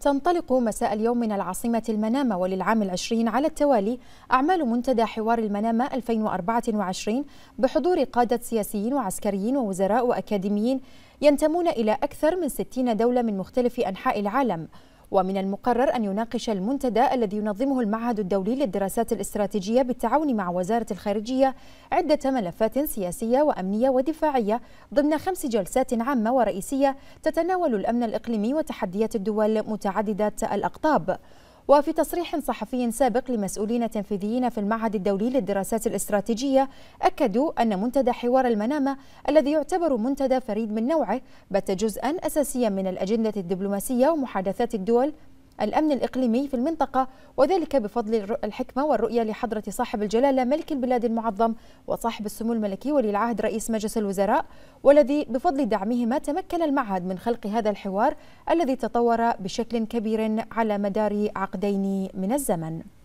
تنطلق مساء اليوم من العاصمة المنامة وللعام العشرين على التوالي أعمال منتدى حوار المنامة 2024 بحضور قادة سياسيين وعسكريين ووزراء وأكاديميين ينتمون إلى أكثر من 60 دولة من مختلف أنحاء العالم ومن المقرر أن يناقش المنتدى الذي ينظمه المعهد الدولي للدراسات الاستراتيجية بالتعاون مع وزارة الخارجية عدة ملفات سياسية وأمنية ودفاعية ضمن خمس جلسات عامة ورئيسية تتناول الأمن الإقليمي وتحديات الدول متعددة الأقطاب وفي تصريح صحفي سابق لمسؤولين تنفيذيين في المعهد الدولي للدراسات الاستراتيجية أكدوا أن منتدى حوار المنامة الذي يعتبر منتدى فريد من نوعه بات جزءا أساسيا من الأجندة الدبلوماسية ومحادثات الدول الأمن الإقليمي في المنطقة وذلك بفضل الحكمة والرؤية لحضرة صاحب الجلالة ملك البلاد المعظم وصاحب السمو الملكي ولي العهد رئيس مجلس الوزراء والذي بفضل دعمهما تمكن المعهد من خلق هذا الحوار الذي تطور بشكل كبير على مدار عقدين من الزمن